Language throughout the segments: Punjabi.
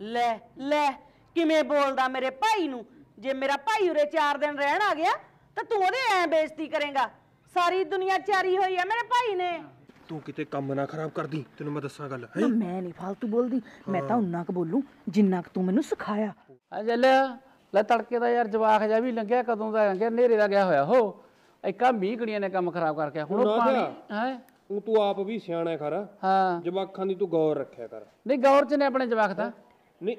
ਲੈ ਲੈ ਕਿਵੇਂ ਬੋਲਦਾ ਮੇਰੇ ਭਾਈ ਨੂੰ ਜੇ ਮੇਰਾ ਭਾਈ ਉਰੇ 4 ਦਿਨ ਰਹਿਣ ਆ ਗਿਆ ਤਾਂ ਤੂੰ ਉਹਦੇ ਐ ਬੇਇੱਜ਼ਤੀ ਕਰੇਗਾ ਸਾਰੀ ਦੁਨੀਆ ਚਾਰੀ ਹੋਈ ਐ ਮੇਰੇ ਭਾਈ ਨੇ ਤੂੰ ਕਿਤੇ ਕੰਮ ਨਾ ਖਰਾਬ ਕਰਦੀ ਤੈਨੂੰ ਮੈਂ ਦੱਸਾਂ ਗੱਲ ਮੈਂ ਨਹੀਂ ਫालतू ਬੋਲਦੀ ਮੈਂ ਤਾਂ ਉਨਾਂ ਕ ਬੋਲੂ ਜਿੰਨਾ ਕ ਤੂੰ ਮੈਨੂੰ ਸਿਖਾਇਆ ਆ ਜੱਲ ਲੈ ਤੜਕੇ ਦਾ ਯਾਰ ਜਵਾਖ ਜਾ ਵੀ ਲੰਘਿਆ ਕਦੋਂ ਦਾ ਲੰਘਿਆ ਨੇਰੇ ਦਾ ਗਿਆ ਹੋਇਆ ਹੋ ਇੱਕਾ ਮੀਂਹ ਨੇ ਕੰਮ ਖਰਾਬ ਕਰਕੇ ਹੁਣ ਉਹ ਪਾਣੀ ਹੈ ਤੂੰ ਤੂੰ ਆਪ ਵੀ ਸਿਆਣਾ ਖਰਾ ਹਾਂ ਜਵਾਖਾਂ ਦੀ ਤੂੰ ਗੌਰ ਰੱਖਿਆ ਕਰ ਨਹੀਂ ਗੌਰ ਚ ਨੇ ਆਪਣੇ ਜਵਾਖ ਦਾ ਨਹੀਂ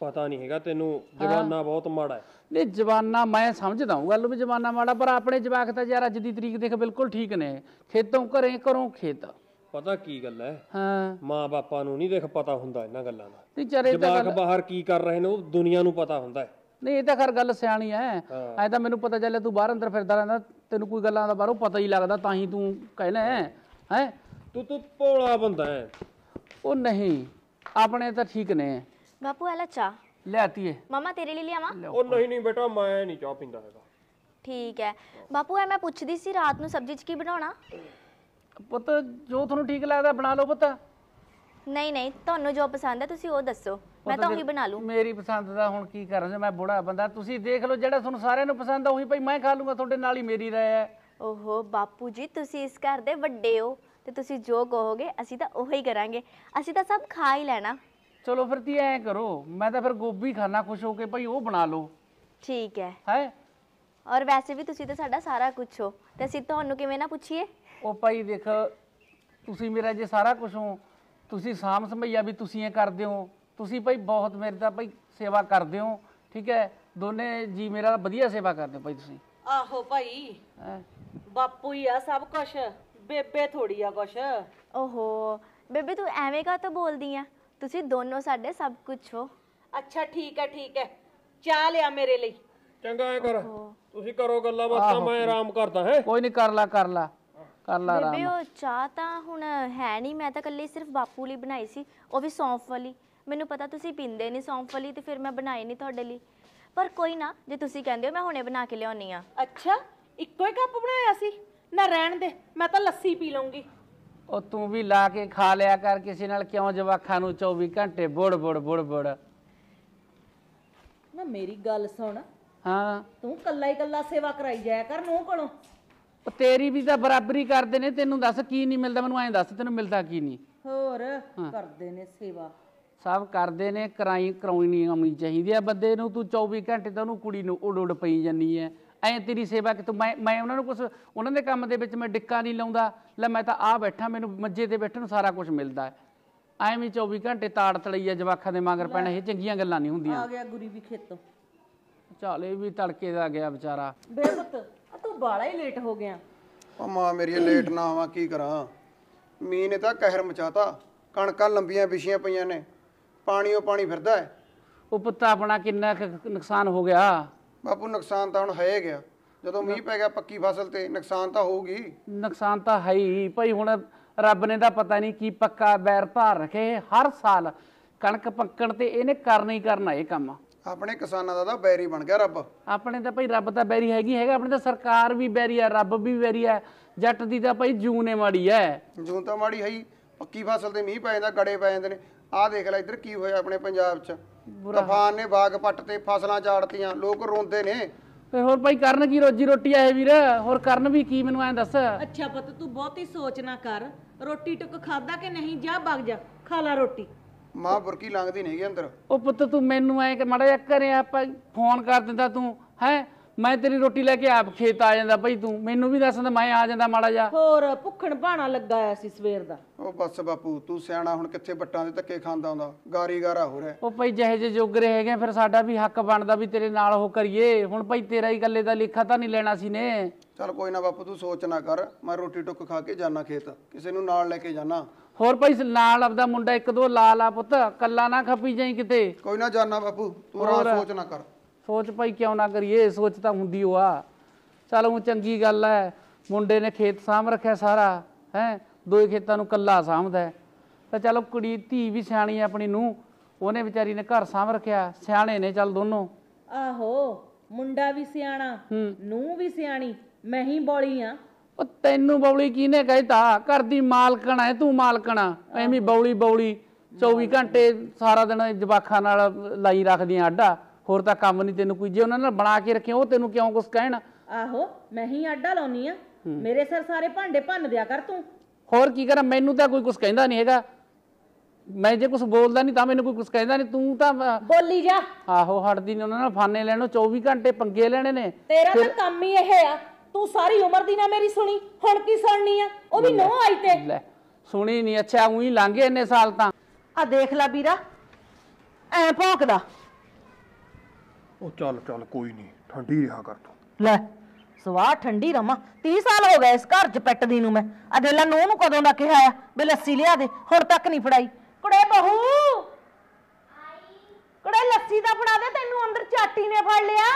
ਪਤਾ ਨਹੀਂ ਹੈਗਾ ਤੈਨੂੰ ਜਵਾਨਾ ਬਹੁਤ ਮਾੜਾ ਹੈ ਨਹੀਂ ਜਵਾਨਾ ਮੈਂ ਸਮਝਦਾ ਹਾਂ ਗੱਲ ਵੀ ਜਵਾਨਾ ਮਾੜਾ ਪਰ ਆਪਣੇ ਜਵਾਕ ਤਾਂ ਯਾਰ ਅੱਜ ਦੀ ਤਰੀਕ ਦੇਖ ਬਿਲਕੁਲ ਠੀਕ ਨੇ ਖੇਤੋਂ ਘਰੇ ਕਰੋ ਖੇਤ ਪਤਾ ਕੀ ਗੱਲ ਹੈ ਹਾਂ ਮਾਂ ਬਾਪਾਂ ਨੂੰ ਨਹੀਂ ਦੇਖ ਪਤਾ ਹੁੰਦਾ ਇਹਨਾਂ ਗੱਲਾਂ ਦਾ ਤੇ ਚਾਰੇ ਜਵਾਕ ਬਾਹਰ ਕੀ ਕਰ ਰਹੇ ਨੇ ਉਹ ਦੁਨੀਆ ਨੂੰ ਪਤਾ ਹੁੰਦਾ ਨਹੀਂ ਇਹ ਤਾਂ ਖਰ ਗੱਲ ਸਿਆਣੀ ਐ ਐ ਤਾਂ ਮੈਨੂੰ ਪਤਾ ਚੱਲਿਆ ਤੂੰ ਬਾਹਰ ਅੰਦਰ ਫਿਰਦਾ ਰਹਿੰਦਾ ਤੈਨੂੰ ਕੋਈ ਗੱਲਾਂ ਦਾ ਬਾਹਰੋਂ ਪਤਾ ਹੀ ਲੱਗਦਾ ਤਾਂ ਹੀ ਤੂੰ ਕਹਿਣਾ ਹੈ ਹੈ ਤੂੰ ਤੂੰ ਭੋਲਾ ਬੰਦਾ ਹੈ ਉਹ ਨਹੀਂ ਆਪਣੇ ਤਾਂ ਠੀਕ ਨੇ ਬਾਪੂ ਲੈ ਚਾਹ ਲੈ ਆਤੀ ਆਤੀਏ ਮਮਾ ਤੇਰੇ ਲਈ ਲਿਆਵਾਂ ਉਹ ਨਹੀਂ ਨਹੀਂ ਬੇਟਾ ਮੈਂ ਨਹੀਂ ਚਾਹ ਪੀਂਦਾ ਹੈਗਾ ਠੀਕ ਹੈ ਬਾਪੂ ਐ ਮੈਂ ਪੁੱਛਦੀ ਸੀ ਰਾਤ ਨੂੰ ਸਬਜ਼ੀ 'ਚ ਕੀ ਬਣਾਉਣਾ ਪੁੱਤ ਜੋ ਤੁਹਾਨੂੰ ਠੀਕ ਲੱਗਦਾ ਬਣਾ ਲਓ ਪੁੱਤ ਨਹੀਂ ਨਹੀਂ ਤੁਹਾਨੂੰ ਜੋ ਪਸੰਦ ਹੈ ਤੁਸੀਂ ਉਹ ਦੱਸੋ ਮੈਂ ਤਾਂ ਉਹੀ ਬਣਾ ਲੂ ਮੇਰੀ ਪਸੰਦ ਦਾ ਹੁਣ ਕੀ ਕਰਾਂ ਜੇ ਮੈਂ ਬੁੜਾ ਬੰਦਾ ਤੁਸੀਂ ਦੇਖ ਲਓ ਜਿਹੜਾ ਤੁਹਾਨੂੰ ਸਾਰਿਆਂ ਨੂੰ ਪਸੰਦ ਆ ਉਹੀ ਭਾਈ ਮੈਂ ਖਾ ਲੂੰਗਾ ਤੁਹਾਡੇ ਨਾਲ ਹੀ ਮੇਰੀ ਰਾਇ ਹੈ ਓਹੋ ਬਾਪੂ ਜੀ ਤੁਸੀਂ ਇਸ ਘਰ ਦੇ ਵੱਡੇ ਹੋ ਤੇ ਤੁਸੀਂ ਜੋ ਕਹੋਗੇ ਅਸੀਂ ਤਾਂ ਉਹੀ ਕਰਾਂਗੇ ਅਸੀਂ ਤਾਂ ਸਭ ਖਾ ਹੀ ਲੈਣਾ ਚਲੋ ਫਿਰ ਤੀ ਐ ਕਰੋ ਮੈਂ ਤਾਂ ਫਿਰ ਗੋਭੀ ਖਾਣਾ ਖੁਸ਼ ਹੋ ਕੇ ਭਾਈ ਉਹ ਬਣਾ ਲਓ ਠੀਕ ਹੈ ਹੈ ਔਰ ਵੈਸੇ ਵੀ ਤੁਸੀਂ ਤਾਂ ਸਾਡਾ ਸਾਰਾ ਕੁਝ ਹੋ ਤੇ ਅਸੀਂ ਤੁਹਾਨੂੰ ਕਿਵੇਂ ਨਾ ਪੁੱਛੀਏ ਉਹ ਭਾਈ ਦੇਖ ਤੁਸੀਂ ਮੇਰਾ ਜੇ ਸਾਰਾ ਕੁਝ ਹੋ ਤੁਸੀਂ ਸਾਮ ਸੰਭਈਆ ਵੀ ਤੁਸੀਂ ਇਹ ਕਰਦੇ ਹੋ ਤੁਸੀਂ ਭਾਈ ਬਹੁਤ ਮੇਰੇ ਦਾ ਭਾਈ ਸੇਵਾ ਕਰਦੇ ਹੋ ਠੀਕ ਹੈ ਦੋਨੇ ਜੀ ਮੇਰਾ ਵਧੀਆ ਸੇਵਾ ਕਰਦੇ ਹੋ ਭਾਈ ਤੁਸੀਂ ਆਹੋ ਭਾਈ ਬਾਪੂ ਹੀ ਆ ਸਭ ਕੁਛ ਬੇਬੇ ਥੋੜੀ ਆ ਕੁਛ ਓਹੋ ਬੇਬੇ ਤੂੰ ਐਵੇਂ ਕਾ ਤਾਂ ਬੋਲਦੀ ਆ ਤੁਸੀਂ ਦੋਨੋਂ ਸਾਡੇ ਸਭ ਕੁਝ ਹੋ ਅੱਛਾ ਠੀਕ ਹੈ ਠੀਕ ਹੈ ਚਾਹ ਲਿਆ ਮੇਰੇ ਲਈ ਚੰਗਾ ਐ ਕਰ ਤੁਸੀਂ ਕਰੋ ਗੱਲਾਂ ਬਾਤਾਂ ਮੈਂ ਆਰਾਮ ਕਰਦਾ ਹੈ ਕੋਈ ਨਹੀਂ ਕਰ ਲਾ ਕਰ ਲਾ ਕਰ ਲਾ ਆਰਾਮ ਬੇਬੇ ਉਹ ਚਾਹ ਤਾਂ ਹੁਣ ਹੈ ਨਹੀਂ ਮੈਂ ਤਾਂ ਕੱਲੀ ਸਿਰਫ ਬਾਪੂ ਲਈ ਬਣਾਈ ਸੀ ਉਹ ਵੀ ਸੌਂਫ ਵਾਲੀ ਮੈਨੂੰ ਪਤਾ ਤੁਸੀਂ ਪੀਂਦੇ ਨਹੀਂ ਸੌਂਫ ਵਾਲੀ ਤੇ ਫਿਰ ਮੈਂ ਬਣਾਈ ਨਹੀਂ ਤੁਹਾਡੇ ਲਈ ਪਰ ਕੋਈ ਨਾ ਜੇ ਤੁਸੀਂ ਕਹਿੰਦੇ ਹੋ ਮੈਂ ਹੁਣੇ ਬਣਾ ਕੇ ਲਿਆਉਣੀ ਆ ਅੱਛਾ ਇੱਕੋ ਹੀ ਕੱਪ ਬਣਾਇਆ ਸੀ ਨਾ ਰਹਿਣ ਦੇ ਮੈਂ ਤਾਂ ਲੱਸੀ ਪੀ ਲਵਾਂਗੀ ਉਹ ਤੂੰ ਵੀ ਲਾ ਕੇ ਖਾ ਲਿਆ ਕਰ ਕਿਸੇ ਨਾਲ ਕਿਉਂ ਜਵਾਖਾਂ ਨੂੰ 24 ਘੰਟੇ ਬੁੜ ਬੁੜ ਬੁੜ ਬੁੜ ਨਾ ਮੇਰੀ ਗੱਲ ਸੁਣ ਹਾਂ ਤੂੰ ਕੱਲਾ ਹੀ ਕੱਲਾ ਸੇਵਾ ਕਰਾਈ ਜਾਇਆ ਕਰ ਨੂੰ ਕੋਲੋਂ ਉਹ ਤੇਰੀ ਵੀ ਤਾਂ ਬਰਾਬਰੀ ਕਰਦੇ ਨੇ ਤੈਨੂੰ ਦੱਸ ਕੀ ਨਹੀਂ ਮਿਲਦਾ ਮੈਨੂੰ ਐਂ ਦੱਸ ਤੈਨੂੰ ਮਿਲਦਾ ਕੀ ਨਹੀਂ ਹੋਰ ਕਰਦੇ ਨੇ ਸੇਵਾ ਸਭ ਕਰਦੇ ਨੇ ਕਰਾਈ ਕਰਾਉਣੀ ਆਉਣੀ ਚਾਹੀਦੀ ਆ ਬੰਦੇ ਨੂੰ ਤੂੰ 24 ਘੰਟੇ ਤਾਂ ਉਹਨੂੰ ਕੁੜੀ ਨੂੰ ਉਡ ਉਡ ਪਈ ਜਾਨੀ ਐ ਐ ਤੇਰੀ ਸੇਵਾ ਕਿ ਤੂੰ ਮੈਂ ਮੈਂ ਉਹਨਾਂ ਨੂੰ ਕੁਝ ਉਹਨਾਂ ਦੇ ਕੰਮ ਦੇ ਵਿੱਚ ਮੈਂ ਡਿੱਕਾ ਨਹੀਂ ਲਾਉਂਦਾ ਲੈ ਮੈਂ ਤਾਂ ਆ ਬੈਠਾ ਮੈਨੂੰ ਮੱਜੇ ਤੇ ਬੈਠਣ ਨੂੰ ਸਾਰਾ ਕੁਝ ਮਿਲਦਾ ਐ ਐਵੇਂ 24 ਘੰਟੇ ਤਾੜ ਤੜਈਆ ਜਵਾਖਾਂ ਦੇ ਮਾਂਗਰ ਪੈਣਾ ਇਹ ਚੰਗੀਆਂ ਗੱਲਾਂ ਨਹੀਂ ਹੁੰਦੀਆਂ ਆ ਗਿਆ ਗੁਰੀ ਵੀ ਖੇਤੋਂ ਚੱਲ ਇਹ ਵੀ ਤੜਕੇ ਦਾ ਗਿਆ ਵਿਚਾਰਾ ਬੇਬਤ ਆ ਤੂੰ ਬਾਲਾ ਹੀ ਲੇਟ ਹੋ ਗਿਆ ਆ ਮਾਂ ਮੇਰੀ ਲੇਟ ਨਾ ਆਵਾ ਕੀ ਕਰਾਂ ਮੀਂਹ ਨੇ ਤਾਂ ਕਹਿਰ ਮਚਾਤਾ ਕਣਕਾਂ ਲੰਬੀਆਂ ਵਿਛੀਆਂ ਪਈਆਂ ਨੇ ਪਾਣੀਓ ਪਾਣੀ ਫਿਰਦਾ ਉਹ ਪੁੱਤ ਆਪਣਾ ਕਿੰਨਾ ਨੁਕਸਾਨ ਹੋ ਗਿਆ ਬਾਪੂ ਨੁਕਸਾਨ ਤਾਂ ਹੁਣ ਹੈ ਗਿਆ ਜਦੋਂ ਮੀਂਹ ਪੈ ਗਿਆ ਪੱਕੀ ਫਸਲ ਤੇ ਨੁਕਸਾਨ ਤਾਂ ਹੋਊਗੀ ਨੁਕਸਾਨ ਤਾਂ ਹੈ ਹੀ ਭਾਈ ਹੁਣ ਰੱਬ ਨੇ ਤਾਂ ਪਤਾ ਨਹੀਂ ਕੀ ਪੱਕਾ ਬੈਰ ਭਾਰ ਰੱਖੇ ਹਰ ਸਾਲ ਕਣਕ ਪੱਕਣ ਤੇ ਇਹਨੇ ਕਰਨਾ ਹੀ ਕਰਨਾ ਇਹ ਕੰਮ ਆਪਣੇ ਕਿਸਾਨਾਂ ਦਾ ਤਾਂ ਬੈਰੀ ਬਣ ਗਿਆ ਰੱਬ ਆਪਣੇ ਤਾਂ ਭਾਈ ਰੱਬ ਤਾਂ ਬੈਰੀ ਹੈਗੀ ਹੈਗਾ ਆਪਣੇ ਤਾਂ ਸਰਕਾਰ ਵੀ ਬੈਰੀ ਆ ਰੱਬ ਵੀ ਬੈਰੀ ਆ ਜੱਟ ਦੀ ਤਾਂ ਭਾਈ ਜੂਨ ਨੇ ਮਾੜੀ ਐ ਜੂਨ ਤਾਂ ਮਾੜੀ ਹੈ ਪੱਕੀ ਫਸਲ ਤੇ ਮੀਂਹ ਪੈ ਜਾਂਦਾ ਗੜੇ ਪੈ ਜਾਂਦੇ ਨੇ ਆਹ ਦੇਖ ਲੈ ਇੱਧਰ ਕੀ ਹੋਇਆ ਆਪਣੇ ਪੰਜਾਬ 'ਚ ਬੁਰਾ ਤੂਫਾਨ ਨੇ ਬਾਗ ਪੱਟ ਤੇ ਫਸਲਾਂ ਝਾੜਤੀਆਂ ਲੋਕ ਰੋਂਦੇ ਨੇ ਤੇ ਹੋਰ ਭਾਈ ਕਰਨ ਕੀ ਰੋਜੀ ਰੋਟੀ ਆਏ ਵੀਰ ਹੋਰ ਕਰਨ ਵੀ ਕੀ ਮੈਨੂੰ ਐਂ ਦੱਸ ਅੱਛਾ ਪੁੱਤ ਤੂੰ ਬਹੁਤੀ ਸੋਚ ਨਾ ਕਰ ਰੋਟੀ ਟੁੱਕ ਖਾਦਾ ਕਿ ਨਹੀਂ ਜਾ ਬਗ ਜਾ ਖਾ ਲੈ ਰੋਟੀ ਮਾਂ ਬੁਰਕੀ ਲੰਗਦੀ ਨਹੀਂ ਹੈਗੀ ਅੰਦਰ ਉਹ ਪੁੱਤ ਤੂੰ ਮੈਨੂੰ ਐਂ ਕਿ ਮੜਾ ਜਾ ਕਰਿਆ ਆਪਾਂ ਫੋਨ ਕਰ ਦਿੰਦਾ ਤੂੰ ਹੈ ਮੈਂ ਤੇਰੀ ਰੋਟੀ ਲੈ ਕੇ ਆਪ ਖੇਤ ਆ ਜਾਂਦਾ ਭਾਈ ਤੂੰ ਮੈਨੂੰ ਵੀ ਦੱਸ ਮੈਂ ਆ ਜਾਂਦਾ ਮਾੜਾ ਜਾ ਹੋਰ ਭੁੱਖਣ ਭਾਣਾ ਲੱਗਾ ਆ ਸੀ ਸਵੇਰ ਦਾ ਉਹ ਬੱਸ ਬਾਪੂ ਤੂੰ ਸਿਆਣਾ ਹੁਣ ਕਿੱਥੇ ਬੱਟਾਂ ਦੇ ਧੱਕੇ ਖਾਂਦਾ ਹੁੰਦਾ ਗਾਰੀ ਗਾਰਾ ਹੋ ਰਿਹਾ ਉਹ ਭਾਈ ਜਿਹੇ ਜੇ ਰਹੇ ਹੈਗੇ ਫਿਰ ਸਾਡਾ ਵੀ ਹੱਕ ਬਣਦਾ ਵੀ ਤੇਰੇ ਨਾਲ ਉਹ ਕਰੀਏ ਹੁਣ ਭਾਈ ਤੇਰਾ ਹੀ ਗੱਲੇ ਦਾ ਲੇਖਾ ਤਾਂ ਨਹੀਂ ਲੈਣਾ ਸੀ ਨੇ ਚੱਲ ਕੋਈ ਨਾ ਬਾਪੂ ਤੂੰ ਸੋਚ ਨਾ ਕਰ ਮੈਂ ਰੋਟੀ ਟੁੱਕ ਖਾ ਕੇ ਜਾਣਾ ਖੇਤ ਕਿਸੇ ਨੂੰ ਨਾਲ ਲੈ ਕੇ ਜਾਣਾ ਹੋਰ ਭਾਈ ਨਾਲ ਆਪਦਾ ਮੁੰਡਾ ਇੱਕ ਦੋ ਲਾਲਾ ਪੁੱਤ ਕੱਲਾ ਨਾ ਖੱਪੀ ਜਾਈ ਕਿਤੇ ਕੋਈ ਨਾ ਜਾਣਾ ਬਾਪੂ ਤੂੰ ਰਾਤ ਸੋਚ ਨਾ ਕਰ ਸੋਚ ਭਾਈ ਕਿਉਂ ਨਾ ਕਰੀਏ ਸੋਚ ਤਾਂ ਹੁੰਦੀ ਓ ਆ ਚਲ ਉਹ ਚੰਗੀ ਗੱਲ ਐ ਮੁੰਡੇ ਨੇ ਖੇਤ ਸਾਮ ਰੱਖਿਆ ਸਾਰਾ ਹੈ ਦੋਏ ਖੇਤਾਂ ਨੂੰ ਕੱਲਾ ਸਾਮਦਾ ਤਾਂ ਚਲੋ ਕੁੜੀ ਧੀ ਵੀ ਸਿਆਣੀ ਐ ਆਪਣੀ ਨੂੰ ਉਹਨੇ ਵਿਚਾਰੀ ਨੇ ਘਰ ਸਾਮ ਰੱਖਿਆ ਸਿਆਣੇ ਨੇ ਚਲ ਦੋਨੋਂ ਆਹੋ ਮੁੰਡਾ ਵੀ ਸਿਆਣਾ ਨੂੰ ਵੀ ਸਿਆਣੀ ਮੈਂ ਹੀ ਬੋਲੀ ਆ ਉਹ ਤੈਨੂੰ ਬੌਲੀ ਕੀਨੇ ਕਹਿਤਾ ਘਰ ਦੀ ਐ ਤੂੰ ਮਾਲਕਣਾ ਐਵੇਂ ਬੌਲੀ ਬੌਲੀ 24 ਘੰਟੇ ਸਾਰਾ ਦਿਨ ਜਵਾਖਾਂ ਨਾਲ ਲਾਈ ਰੱਖਦੀਆਂ ਆਡਾ ਹੋਰ ਤਾਂ ਕੰਮ ਨਹੀਂ ਤੈਨੂੰ ਕੋਈ ਜੇ ਉਹਨਾਂ ਨਾਲ ਬਣਾ ਕੇ ਰੱਖਿਆ ਉਹ ਤੈਨੂੰ ਕਿਉਂ ਕੁਝ ਕਹਿਣ ਆਹੋ ਮੈਂ ਹੀ ਆਡਾ ਲਾਉਣੀ ਆ ਮੇਰੇ ਸਿਰ ਸਾਰੇ ਭਾਂਡੇ ਭੰਨ ਦਿਆ ਕਰ ਤੂੰ ਹੋਰ ਕੀ ਕਰਾਂ ਮੈਨੂੰ ਤਾਂ ਕੋਈ ਕੁਝ ਕਹਿੰਦਾ ਨਹੀਂ ਹੈਗਾ ਮੈਂ ਜੇ ਕੁਝ ਬੋਲਦਾ ਨਹੀਂ ਤਾਂ ਮੈਨੂੰ ਕੋਈ ਕੁਝ ਕਹਿੰਦਾ ਨਹੀਂ ਤੂੰ ਤਾਂ ਬੋਲੀ ਜਾ ਆਹੋ ਹਟਦੀ ਨਹੀਂ ਉਹਨਾਂ ਨਾਲ ਫਾਨੇ ਲੈਣੋ 24 ਘੰਟੇ ਪੰਗੇ ਲੈਣੇ ਨੇ ਤੇਰਾ ਤਾਂ ਕੰਮ ਹੀ ਇਹ ਆ ਤੂੰ ਸਾਰੀ ਉਮਰ ਦੀ ਨਾ ਮੇਰੀ ਸੁਣੀ ਹੁਣ ਕੀ ਸੁਣਨੀ ਆ ਉਹ ਵੀ ਨੋ ਆਈ ਤੇ ਲੈ ਸੁਣੀ ਨਹੀਂ ਅੱਛਾ ਉਹੀ ਲੰਘੇ ਇੰਨੇ ਸਾਲ ਤਾਂ ਆ ਦੇਖ ਲੈ ਵੀਰਾ ਐ ਭੌਂਕਦਾ ਉਹ ਚੱਲ ਚੱਲ ਕੋਈ ਨਹੀਂ ਠੰਡੀ ਰਿਹਾ ਕਰ ਤੂੰ ਲੈ ਸਵਾਹ ਠੰਡੀ ਰਮਾ 30 ਸਾਲ ਹੋ ਗਏ ਇਸ ਘਰ ਚ ਪੱਟਦੀ ਨੂੰ ਮੈਂ ਅਦੇਲਾ ਨੂੰ ਨੂੰ ਕਦੋਂ ਦਾ ਕਿਹਾ ਆ ਬੇ ਲੱਸੀ ਲਿਆ ਦੇ ਹੁਣ ਤੱਕ ਨਹੀਂ ਫੜਾਈ ਕੁੜੇ ਬਹੂ ਆਈ ਕੁੜੇ ਲੱਸੀ ਦਾ ਫੜਾ ਦੇ ਤੈਨੂੰ ਅੰਦਰ ਚਾਟੀ ਨੇ ਫੜ ਲਿਆ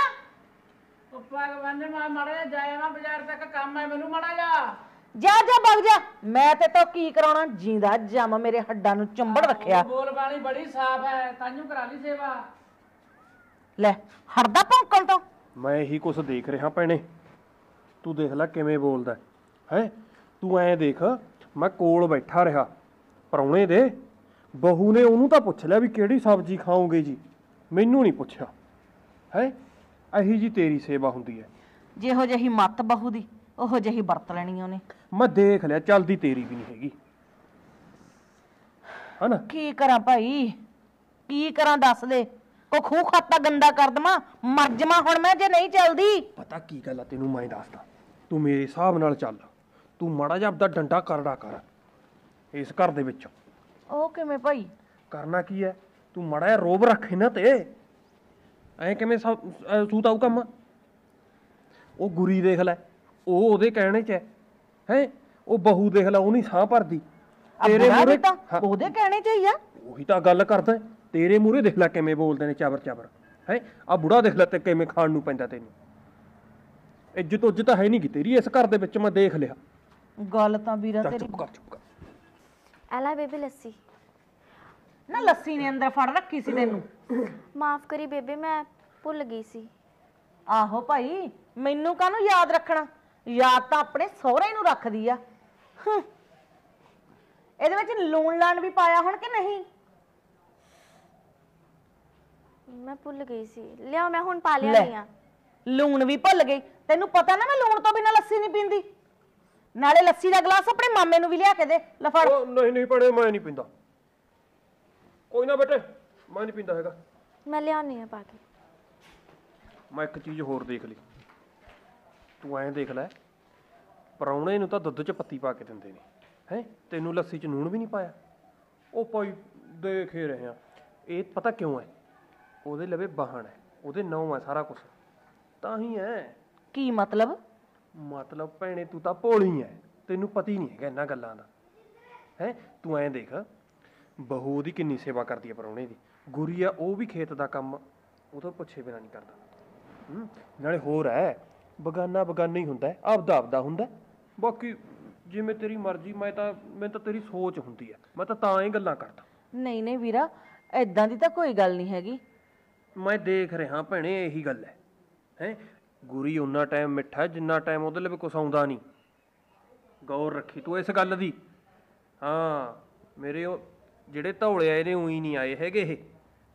ਉਹ ਗਵਨ ਨੇ ਮਾ ਮੜਾ ਜਾਇਆ ਨਾ ਬਾਜ਼ਾਰ ਤੱਕ ਕੰਮ ਆ ਮੈਨੂੰ ਮੜਾ ਜਾ ਜਾ ਜਾ ਬਗ ਜਾ ਮੈਂ ਤੇ ਤੋ ਕੀ ਕਰਾਉਣਾ ਜਿੰਦਾ ਜਮ ਮੇਰੇ ਹੱਡਾਂ ਨੂੰ ਚੰਬੜ ਰੱਖਿਆ ਬੋਲ ਬਾਣੀ ਬੜੀ ਸਾਫ਼ ਹੈ ਨੂੰ ਕਰਾ ਲਈ ਸੇਵਾ ਲੈ ਹਰਦਾ ਭੌਂਕਲ ਤੋਂ ਮੈਂ ਇਹੀ ਕੁਝ ਦੇਖ ਰਿਹਾ ਪੈਣੇ ਤੂੰ ਦੇਖ ਲੈ ਕਿਵੇਂ ਬੋਲਦਾ ਹੈ ਤੂੰ ਐਂ ਦੇਖ ਮੈਂ ਕੋਲ ਬੈਠਾ ਰਿਹਾ ਪਰੌਣੇ ਦੇ ਬਹੂ ਨੇ ਉਹਨੂੰ ਤਾਂ ਪੁੱਛ ਲਿਆ ਵੀ ਕਿਹੜੀ ਸਬਜ਼ੀ ਖਾਓਗੇ ਜੀ ਮੈਨੂੰ ਨਹੀਂ ਪੁੱਛਿਆ ਹੈ ਅਹੀ ਜੀ ਤੇਰੀ ਸੇਵਾ ਹੁੰਦੀ ਹੈ ਜਿਹੋ ਜਿਹੀ ਮੱਤ ਬਹੂ ਦੀ ਉਹੋ ਜਿਹੀ ਵਰਤ ਲੈਣੀ ਉਹਨੇ ਮੈਂ ਦੇਖ ਲਿਆ ਚੱਲਦੀ ਤੇਰੀ ਵੀ ਨਹੀਂ ਹੈਗੀ ਹਨਾ ਕੀ ਕਰਾਂ ਭਾਈ ਕੀ ਕਰਾਂ ਦੱਸ ਦੇ ਉਹ ਖੂਹ ਖਾਤਾ ਗੰਦਾ ਕਰ ਦਮਾ ਮਰ ਜਮਾ ਹੁਣ ਮੈਂ ਜੇ ਨਹੀਂ ਚੱਲਦੀ ਪਤਾ ਕੀ ਗੱਲ ਆ ਤੈਨੂੰ ਮੈਂ ਦੱਸਦਾ ਤੂੰ ਮੇਰੇ ਹਿਸਾਬ ਨਾਲ ਚੱਲ ਤੂੰ ਮਾੜਾ ਜਿਹਾ ਆਪਦਾ ਡੰਡਾ ਕਰੜਾ ਕਰ ਇਸ ਘਰ ਦੇ ਵਿੱਚ ਉਹ ਕਿਵੇਂ ਭਾਈ ਕਰਨਾ ਕੀ ਹੈ ਤੂੰ ਮਾੜਾ ਜਿਹਾ ਰੋਬ ਰੱਖੇ ਨਾ ਤੇ ਐ ਕਿਵੇਂ ਸੂਤ ਆਊ ਕੰਮ ਉਹ ਗੁਰੀ ਦੇਖ ਲੈ ਉਹ ਉਹਦੇ ਕਹਿਣੇ 'ਚ ਹੈ ਹੈ ਉਹ ਬਹੂ ਦੇਖ ਲੈ ਉਹ ਨਹੀਂ ਸਾਹ ਭਰਦੀ ਤੇਰੇ ਮੂਰੇ ਉਹਦੇ ਕਹਿਣੇ 'ਚ ਹੀ ਆ ਉਹੀ ਤਾਂ ਗੱਲ ਕਰਦਾ ਤੇਰੇ ਮੂਰੇ ਦੇਖ ਲੈ ਕਿਵੇਂ ਬੋਲਦੇ ਨੇ ਚਾਬਰ ਚਾਬਰ ਹੈ ਆ ਬੁੜਾ ਦੇਖ ਲੈ ਤੇ ਕਿਵੇਂ ਖਾਣ ਨੂੰ ਪੈਂਦਾ ਤੈਨੂੰ ਇੱਜ਼ਤ ਤਾਂ ਹੈ ਨਹੀਂ ਕਿ ਤੇਰੀ ਇਸ ਘਰ ਦੇ ਵਿੱਚ ਮੈਂ ਦੇਖ ਲਿਆ ਗੱਲ ਤਾਂ ਵੀਰਾ ਤੇਰੀ ਚੁੱਪ ਕਰ ਚੁੱਪ ਕਰ ਐਲਾ ਬੇਬੇ ਲੱਸੀ ਨਾ ਲੱਸੀ ਨੇ ਅੰਦਰ ਫੜ ਰੱਖੀ ਸੀ ਤੈਨੂੰ ਮਾਫ ਕਰੀ ਬੇਬੇ ਮੈਂ ਭੁੱਲ ਗਈ ਸੀ ਆਹੋ ਭਾਈ ਮੈਨੂੰ ਕਾਹਨੂੰ ਯਾਦ ਰੱਖਣਾ ਯਾਦ ਤਾਂ ਆਪਣੇ ਸਹੁਰੇ ਨੂੰ ਰੱਖਦੀ ਆ ਇਹਦੇ ਵਿੱਚ ਲੂਣ ਲਾਣ ਵੀ ਪਾਇਆ ਹੁਣ ਕਿ ਨਹੀਂ ਮੈਂ ਭੁੱਲ ਗਈ ਸੀ ਲਿਆ ਮੈਂ ਹੁਣ ਪਾ ਲਿਆ ਨਹੀਂ ਆ ਲੂਣ ਵੀ ਭੁੱਲ ਗਈ ਤੈਨੂੰ ਪਤਾ ਨਾ ਮੈਂ ਲੂਣ ਤੋਂ ਬਿਨਾ ਲੱਸੀ ਨਹੀਂ ਪੀਂਦੀ ਨਾਲੇ ਲੱਸੀ ਦਾ ਗਲਾਸ ਆਪਣੇ ਮਾਮੇ ਨੂੰ ਵੀ ਲਿਆ ਕੇ ਦੇ ਲੈ ਫੜ ਉਹ ਨਹੀਂ ਨਹੀਂ ਪੜੇ ਮੈਂ ਨਹੀਂ ਪੀਂਦਾ ਕੋਈ ਨਾ ਬੇਟੇ ਮੈਂ ਨਹੀਂ ਪੀਂਦਾ ਹੈਗਾ ਮੈਂ ਲਿਆਉਣੀ ਆ ਪਾ ਕੇ ਮੈਂ ਇੱਕ ਚੀਜ਼ ਹੋਰ ਦੇਖ ਲਈ ਤੂੰ ਐਂ ਦੇਖ ਲੈ ਪਰੌਣੇ ਨੂੰ ਤਾਂ ਦੁੱਧ 'ਚ ਪੱਤੀ ਪਾ ਕੇ ਦਿੰਦੇ ਨੇ ਹੈ ਤੈਨੂੰ ਲੱਸੀ 'ਚ ਨੂਣ ਵੀ ਨਹੀਂ ਪਾਇਆ ਉਹ ਪਾਈ ਦੇਖ ਰਹੇ ਆ ਇਹ ਪਤਾ ਕਿਉਂ ਹੈ ਉਹਦੇ ਲਵੇ ਬਾਹਣ ਹੈ ਉਹਦੇ ਨੌ ਹੈ ਸਾਰਾ ਕੁਝ ਤਾਂ ਹੀ ਹੈ ਕੀ ਮਤਲਬ ਮਤਲਬ ਭੈਣੇ ਤੂੰ ਤਾਂ ਭੋਲੀ ਹੈ ਤੈਨੂੰ ਪਤਾ ਹੀ ਨਹੀਂ ਹੈਗਾ ਇਹਨਾਂ ਗੱਲਾਂ ਦਾ ਹੈ ਤੂੰ ਐਂ ਦੇਖ ਬਹੂ ਦੀ ਕਿੰਨੀ ਸੇਵਾ ਕਰਦੀ ਹੈ ਪਰੌਣੇ ਦੀ ਗੁਰੀਆ ਉਹ ਵੀ ਖੇਤ ਦਾ ਕੰਮ ਉਹ ਤੋਂ ਪੁੱਛੇ ਬਿਨਾ ਨਹੀਂ ਕਰਦਾ ਹੂੰ ਨਾਲੇ ਹੋਰ ਹੈ ਬਗਾਨਾ ਬਗਾਨਾ ਹੀ ਹੁੰਦਾ ਹੈ ਆਪਦਾ ਆਪਦਾ ਹੁੰਦਾ ਬਾਕੀ ਜਿਵੇਂ ਤੇਰੀ ਮਰਜ਼ੀ ਮੈਂ ਤਾਂ ਮੈਂ ਤਾਂ ਤੇਰੀ ਸੋਚ ਹੁੰਦੀ ਹੈ ਮੈਂ ਤਾਂ ਤਾਂ ਇਹ ਗੱਲਾਂ ਕਰਦਾ ਨਹੀਂ ਨਹੀਂ ਵੀਰਾ ਐਦਾਂ ਦੀ ਤਾਂ ਕੋਈ ਗੱਲ ਨਹੀਂ ਹੈਗੀ ਮੈਂ ਦੇਖ ਰਿਹਾ ਭੈਣੇ ਇਹੀ ਗੱਲ ਹੈ ਹੈ ਗੁਰੀ ਉਹਨਾਂ ਟਾਈਮ ਮਿੱਠਾ ਜਿੰਨਾ ਟਾਈਮ ਉਹਦੇ ਲਈ ਕੁਛ ਆਉਂਦਾ ਨਹੀਂ ਗੌਰ ਰੱਖੀ ਤੂੰ ਇਸ ਗੱਲ ਦੀ ਹਾਂ ਮੇਰੇ ਉਹ ਜਿਹੜੇ ਧੌਲੇ ਆਏ ਨੇ ਉਹੀ ਨਹੀਂ ਆਏ ਹੈਗੇ ਇਹ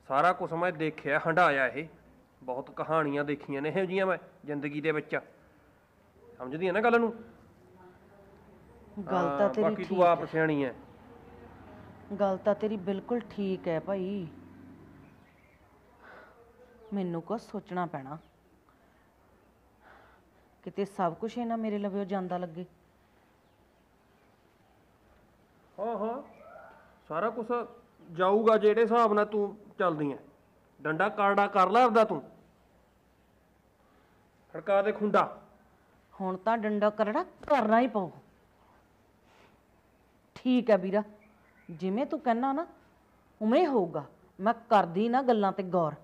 ਸਾਰਾ ਕੁਝ ਮੈਂ ਦੇਖਿਆ ਹੰਡਾਇਆ ਇਹ ਬਹੁਤ ਕਹਾਣੀਆਂ ਦੇਖੀਆਂ ਨੇ ਇਹੋ ਜੀਆਂ ਮੈਂ ਜ਼ਿੰਦਗੀ ਦੇ ਵਿੱਚ ਸਮਝਦੀ ਹੈ ਨਾ ਗੱਲ ਨੂੰ ਗੱਲ ਤਾਂ ਤੇਰੀ ਬਾਕੀ ਠੀਕ ਤੂੰ ਆਪ ਸਿਆਣੀ ਹੈ ਗੱਲ ਤਾਂ ਤੇਰੀ ਬਿਲਕੁਲ ਠੀਕ ਹੈ ਭਾਈ ਮੈਨੂੰ ਕੁਝ ਸੋਚਣਾ ਪੈਣਾ ਕਿਤੇ ਸਭ ਕੁਝ ਇਹ ਨਾ ਮੇਰੇ ਲਵਿਓ ਜਾਂਦਾ ਲੱਗੇ ਹੋ ਹੋ ਸਾਰਾ ਕੁਝ ਜਾਊਗਾ ਜਿਹੜੇ ਹਿਸਾਬ ਨਾਲ ਤੂੰ ਚੱਲਦੀ ਐ ਡੰਡਾ ਕਾਰਡਾ ਕਰ ਲੈ ਆਪਦਾ ਤੂੰ ਖੜਕਾ ਦੇ ਖੁੰਡਾ ਹੁਣ ਤਾਂ ਡੰਡਾ ਕਰੜਾ ਕਰਨਾ ਹੀ ਪਊ ਠੀਕ ਐ ਵੀਰਾ ਜਿਵੇਂ ਤੂੰ ਕਹਿਣਾ ਨਾ ਉਵੇਂ ਹੋਊਗਾ ਮੈਂ ਕਰਦੀ ਨਾ ਗੱਲਾਂ ਤੇ ਗੌਰ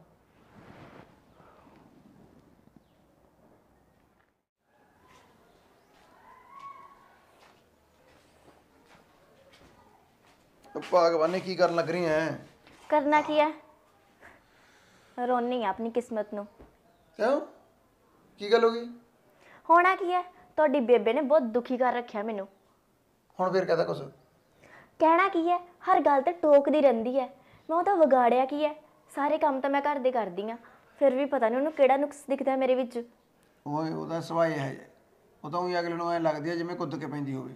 ਭਗਵਾਨੇ ਕੀ ਕਰਨ ਲੱਗ ਰਹੀ ਐ ਕਰਨਾ ਕੀ ਐ ਰੋਣੀ ਆ ਆਪਣੀ ਕਿਸਮਤ ਨੂੰ ਕਿਉਂ ਕੀ ਗੱਲ ਹੋ ਗਈ ਹੋਣਾ ਕੀ ਐ ਤੁਹਾਡੀ ਬੇਬੇ ਨੇ ਬਹੁਤ ਦੁਖੀ ਕਰ ਰੱਖਿਆ ਮੈਨੂੰ ਹੁਣ ਫੇਰ ਕਹਦਾ ਕੁਛ ਕਹਿਣਾ ਕੀ ਐ ਹਰ ਗੱਲ ਤੇ ਟੋਕਦੀ ਰਹਿੰਦੀ ਐ ਮੈਂ ਉਹਦਾ ਵਿਗਾੜਿਆ ਕੀ ਐ ਸਾਰੇ ਕੰਮ ਤਾਂ ਮੈਂ ਘਰ ਦੇ ਕਰਦੀ ਆ ਫਿਰ ਵੀ ਪਤਾ ਨਹੀਂ ਉਹਨੂੰ ਕਿਹੜਾ ਨੁਕਸ ਦਿਖਦਾ ਮੇਰੇ ਵਿੱਚ ਓਏ ਉਹਦਾ ਸਵਾਈ ਹੈ ਉਹ ਤਾਂ ਉਹੀ ਅਗਲੇ ਨੂੰ ਐ ਲੱਗਦੀ ਐ ਜਿਵੇਂ ਕੁੱਦ ਕੇ ਪੈਂਦੀ ਹੋਵੇ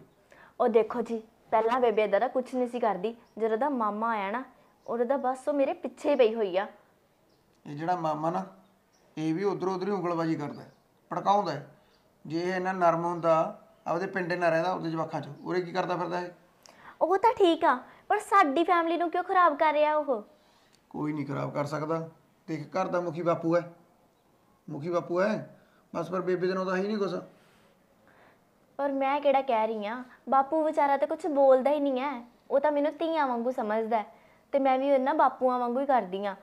ਉਹ ਦੇਖੋ ਜੀ ਪਹਿਲਾਂ ਬੇਬੇ ਇਦਾਂ ਦਾ ਕੁਝ ਨਹੀਂ ਸੀ ਕਰਦੀ ਜਦੋਂ ਦਾ ਮਾਮਾ ਆਇਆ ਨਾ ਉਹਦੇ ਦਾ ਬਸ ਉਹ ਮੇਰੇ ਪਿੱਛੇ ਪਈ ਹੋਈ ਆ ਇਹ ਜਿਹੜਾ ਮਾਮਾ ਨਾ ਇਹ ਵੀ ਉਧਰ ਉਧਰ ਹੀ ਉਂਗਲਵਾਜੀ ਕਰਦਾ ਹੈ, ਹੈ। ਜੇ ਇਹ ਇਹਨਾਂ ਨਰਮ ਹੁੰਦਾ ਆਪਦੇ ਪਿੰਡੇ ਨਾ ਰਹਿੰਦਾ ਉਹਦੇ ਜਵਾਖਾਂ 'ਚ ਉਰੇ ਕੀ ਕਰਦਾ ਫਿਰਦਾ ਹੈ ਉਹ ਤਾਂ ਠੀਕ ਆ ਪਰ ਸਾਡੀ ਫੈਮਿਲੀ ਨੂੰ ਕਿਉਂ ਖਰਾਬ ਕਰ ਰਿਹਾ ਉਹ ਕੋਈ ਨਹੀਂ ਖਰਾਬ ਕਰ ਸਕਦਾ ਦੇਖ ਘਰ ਦਾ ਮੁਖੀ ਬਾਪੂ ਹੈ ਮੁਖੀ ਬਾਪੂ ਹੈ ਬਸ ਪਰ ਬੇਬੇ ਦਿਨ ਉਹਦਾ ਹੀ ਨਹੀਂ ਕੁਛ ਪਰ ਮੈਂ ਕਿਹੜਾ ਕਹਿ ਰਹੀ ਆ ਬਾਪੂ ਵਿਚਾਰਾ ਤਾਂ ਕੁਝ ਬੋਲਦਾ ਹੀ ਨਹੀਂ ਹੈ ਉਹ ਤਾਂ ਮੈਨੂੰ ਧੀਆ ਵਾਂਗੂ ਸਮਝਦਾ ਤੇ ਮੈਂ ਵੀ ਉਹਨਾਂ ਬਾਪੂਆਂ ਵਾਂਗੂ ਹੀ ਕਰਦੀ ਆ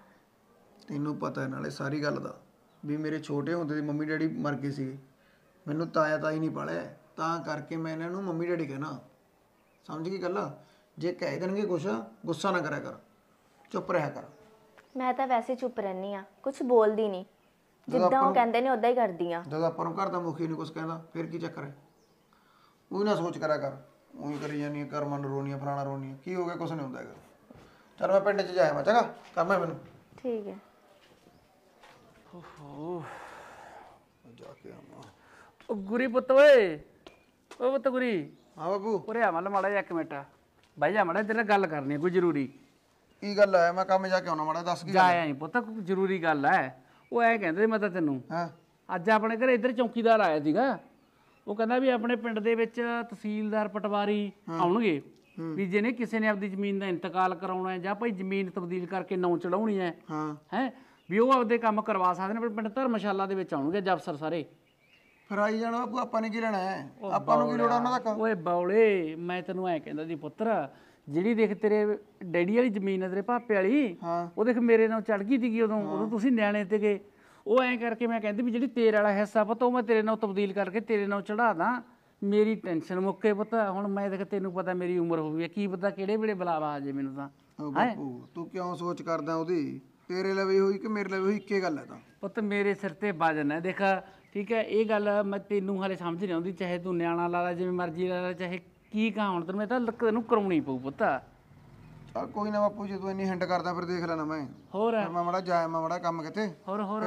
ਤੈਨੂੰ ਪਤਾ ਹੈ ਨਾਲੇ ਸਾਰੀ ਗੱਲ ਦਾ ਵੀ ਮੇਰੇ ਛੋਟੇ ਹੁੰਦੇ ਦੀ ਮੰਮੀ ਡੈਡੀ ਮਰ ਗਏ ਸੀ ਮੈਨੂੰ ਤਾਇਆ ਤਾਈ ਨਹੀਂ ਪਾਲਿਆ ਤਾਂ ਕਰਕੇ ਮੈਂ ਇਹਨਾਂ ਨੂੰ ਮੰਮੀ ਡੈਡੀ ਕਹਿਣਾ ਸਮਝ ਗਈ ਗੱਲ ਜੇ ਕਹਿ ਦੇਣਗੇ ਕੁਛ ਗੁੱਸਾ ਨਾ ਕਰਿਆ ਕਰ ਚੁੱਪ ਰਹਿ ਕਰ ਮੈਂ ਤਾਂ ਵੈਸੇ ਚੁੱਪ ਰਹਿਨੀ ਆ ਕੁਝ ਬੋਲਦੀ ਨਹੀਂ ਜਿੱਦਾਂ ਉਹ ਕਹਿੰਦੇ ਨੇ ਉਦਾਂ ਹੀ ਕਰਦੀ ਆ ਜਦੋਂ ਆਪਾਂ ਨੂੰ ਘਰ ਦਾ ਮੁਖੀ ਨਹੀਂ ਕੁਛ ਕਹਿੰਦਾ ਫਿਰ ਕੀ ਚੱਕਰ ਹੈ ਉਹ ਨਾ ਸੋਚ ਕਰਿਆ ਕਰ ਉਹੀ ਕਰੀ ਜਾਨੀ ਕਰ ਮੰਨ ਰੋਣੀਆਂ ਫਲਾਣਾ ਰੋਣੀਆਂ ਕੀ ਹੋ ਗਿਆ ਕੁਛ ਨਹੀਂ ਹੁੰਦਾ ਹੈਗਾ ਚਲ ਮੈਂ ਪਿੰਡ 'ਚ ਜਾਇਆ ਮੈਂ ਚੰਗਾ ਕੰਮ ਹੈ ਮੈਨੂੰ ਠੀਕ ਹੈ ਓਹੋ ਜਾ ਕੇ ਆਵਾਂ ਉਹ ਗੁਰੀ ਪੁੱਤ ਓਏ ਓ ਪੁੱਤ ਗੁਰੀ ਹਾਂ ਬਾਪੂ ਉਰੇ ਆ ਮਲ ਮੜਾ ਇੱਕ ਮਿੰਟ ਬਾਈ ਜਾ ਮੜਾ ਤੇਰੇ ਨਾਲ ਗੱਲ ਕਰਨੀ ਹੈ ਕੋਈ ਜ਼ਰੂਰੀ ਕੀ ਗੱਲ ਹੈ ਮੈਂ ਕੰਮ ਜਾ ਕੇ ਆਉਣਾ ਮੜਾ ਦੱਸ ਕੀ ਜਾ ਨਹੀਂ ਪੁੱਤ ਕੋਈ ਜ਼ਰੂਰੀ ਗੱਲ ਹੈ ਉਹ ਐ ਕਹਿੰਦੇ ਮੈਂ ਤਾਂ ਤੈਨੂੰ ਹਾਂ ਅੱਜ ਆਪਣੇ ਘਰੇ ਇੱਧਰ ਚੌਕੀਦਾਰ ਆਇਆ ਸੀਗਾ ਉਹ ਕਹਿੰਦਾ ਵੀ ਆਪਣੇ ਪਿੰਡ ਦੇ ਵਿੱਚ ਤਹਿਸੀਲਦਾਰ ਪਟਵਾਰੀ ਆਉਣਗੇ ਵੀ ਜਿਹਨੇ ਕਿਸੇ ਨੇ ਆਪਦੀ ਜ਼ਮੀਨ ਦਾ ਇੰਤਕਾਲ ਕਰਾਉਣਾ ਹੈ ਜਾਂ ਭਾਈ ਜ਼ਮੀਨ ਤਬਦੀਲ ਕਰਕੇ ਨੌਂ ਚੜਾਉਣੀ ਹੈ ਹਾਂ ਹੈ ਵੀ ਉਹ ਆਪਦੇ ਕੰਮ ਕਰਵਾ ਸਕਦੇ ਨੇ ਪਰ ਪਿੰਡ ਧਰਮਸ਼ਾਲਾ ਦੇ ਵਿੱਚ ਆਉਣਗੇ ਜਫਸਰ ਸਾਰੇ ਫਿਰ ਆਈ ਜਾਣਾ ਬਾਪੂ ਆਪਾਂ ਨੇ ਕੀ ਲੈਣਾ ਹੈ ਆਪਾਂ ਨੂੰ ਕੀ ਲੋੜ ਉਹਨਾਂ ਦਾ ਓਏ ਬੌਲੇ ਮੈਂ ਤੈਨੂੰ ਐ ਕਹਿੰਦਾ ਜੀ ਪੁੱਤਰ ਜਿਹੜੀ ਦੇਖ ਤੇਰੇ ਡੈਡੀ ਵਾਲੀ ਜ਼ਮੀਨ ਹੈ ਤੇਰੇ ਭਾਪੇ ਵਾਲੀ ਉਹ ਦੇਖ ਮੇਰੇ ਨਾਲ ਚੜ ਗਈ ਸੀਗੀ ਉਦੋਂ ਉਦੋਂ ਤੁਸੀਂ ਨਿਆਣੇ ਤੇ ਗਏ ਉਹ ਐਂ ਕਰਕੇ ਮੈਂ ਕਹਿੰਦੀ ਵੀ ਜਿਹੜੀ ਤੇਰ ਵਾਲਾ ਹਿੱਸਾ ਪੁੱਤ ਉਹ ਮੈਂ ਤੇਰੇ ਨਾਲ ਤਬਦੀਲ ਕਰਕੇ ਤੇਰੇ ਨਾਲ ਚੜਾ ਦਾਂ ਮੇਰੀ ਟੈਨਸ਼ਨ ਮੁੱਕੇ ਪੁੱਤ ਹੁਣ ਮੈਂ ਦੇਖ ਤੈਨੂੰ ਪਤਾ ਮੇਰੀ ਉਮਰ ਹੋ ਗਈ ਹੈ ਕੀ ਪਤਾ ਕਿਹੜੇ ਵੇਲੇ ਬੁਲਾਵਾ ਆ ਜੇ ਮੈਨੂੰ ਤਾਂ ਓ ਬਾਪੂ ਤੂੰ ਕਿਉਂ ਸੋਚ ਕਰਦਾ ਉਹਦੀ ਤੇਰੇ ਲਈ ਵੀ ਹੋਈ ਕਿ ਮੇਰੇ ਲਈ ਵੀ ਹੋਈ ਇੱਕੇ ਗੱਲ ਹੈ ਤਾਂ ਪੁੱਤ ਮੇਰੇ ਸਿਰ ਤੇ ਵਜਨ ਹੈ ਦੇਖ ਠੀਕ ਹੈ ਇਹ ਗੱਲ ਮੈਂ ਤੈਨੂੰ ਹਾਲੇ ਸਮਝ ਨਹੀਂ ਆਉਂਦੀ ਚਾਹੇ ਤੂੰ ਨਿਆਣਾ ਲਾ ਲੈ ਜਿਵੇਂ ਮਰਜ਼ੀ ਲਾ ਲੈ ਚਾਹੇ ਕੀ ਕਹਾਂ ਹੁਣ ਤੈਨੂੰ ਮੈਂ ਤਾਂ ਲੱਕ- ਤੈਨੂੰ ਕਰਾਉਣੀ ਪਊ ਪੁੱਤ ਕੋਈ ਨਾ ਬਾਪੂ ਜੇ ਤੂੰ ਇੰਨੀ ਹਿੰਡ ਕਰਦਾ ਫਿਰ ਦੇਖ ਲੈਣਾ ਮੈਂ ਹੋਰ ਮੈਂ ਮੜਾ ਜਾਇਆ ਮੈਂ ਮੜਾ ਕੰਮ ਕਿਤੇ ਹੋਰ ਹੋਰ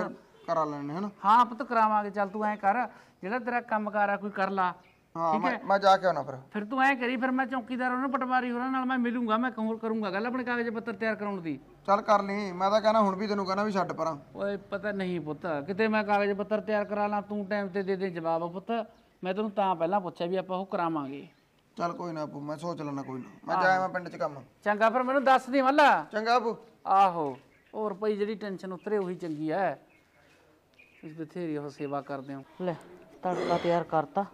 ਕਰਾ ਲੈਣੇ ਹਨ ਹਾਂ ਪੁੱਤ ਕਰਾਵਾਂਗੇ ਚੱਲ ਤੂੰ ਐ ਕਰ ਜਿਹੜਾ ਤੇਰਾ ਕਰ ਆ ਕੋਈ ਕਰ ਲਾ ਹਾਂ ਮੈਂ ਮੈਂ ਜਾ ਕੇ ਆਉਣਾ ਫਿਰ ਫਿਰ ਤੂੰ ਐ ਕਰੀ ਫਿਰ ਮੈਂ ਚੌਕੀਦਾਰ ਉਹਨਾਂ ਪਟਵਾਰੀ ਹੋਰਾਂ ਨਾਲ ਮੈਂ ਮਿਲੂੰਗਾ ਮੈਂ ਕੰਮ ਕਰੂੰਗਾ ਗੱਲ ਆਪਣੇ ਕਾਗਜ਼ ਪੱਤਰ ਤਿਆਰ ਕਰਾਉਣ ਦੀ ਚੱਲ ਕਰ ਲਈ ਮੈਂ ਤਾਂ ਕਹਿੰਦਾ ਹੁਣ ਵੀ ਤੈਨੂੰ ਕਹਿੰਦਾ ਵੀ ਛੱਡ ਪਰਾਂ ਓਏ ਪਤਾ ਨਹੀਂ ਪੁੱਤ ਕਿਤੇ ਮੈਂ ਕਾਗਜ਼ ਪੱਤਰ ਤਿਆਰ ਕਰਾ ਲਾਂ ਤੂੰ ਟਾਈਮ ਤੇ ਦੇ ਦੇ ਜਵਾਬ ਪੁੱਤ ਮੈਂ ਤੈਨੂੰ ਤਾਂ ਪਹਿਲਾਂ ਪੁੱਛਿਆ ਵੀ ਆਪਾਂ ਉਹ ਕਰਾਵਾਂਗੇ ਚੱਲ ਕੋਈ ਨਾ ਆਪੂ ਮੈਂ ਸੋਚ ਲੈਣਾ ਕੋਈ ਨਾ ਮੈਂ ਜਾਇਆ ਮੈਂ ਪਿੰਡ 'ਚ ਕੰਮ ਚੰਗਾ ਫਿਰ ਮੈਨੂੰ ਦੱਸ ਦੀ ਮੱਲਾ ਚੰਗਾ ਆਪੂ ਆਹੋ ਹੋਰ ਭਈ ਜਿਹੜੀ ਟੈਨਸ਼ਨ ਉਤਰੇ ਉਹੀ ਚੰਗੀ ਐ ਤੁਸੀਂ ਬਥੇਰੀ ਉਹ ਸੇਵਾ ਕਰਦੇ ਹਾਂ ਲੈ ਤੜਕਾ ਤਿਆਰ ਕਰਤਾ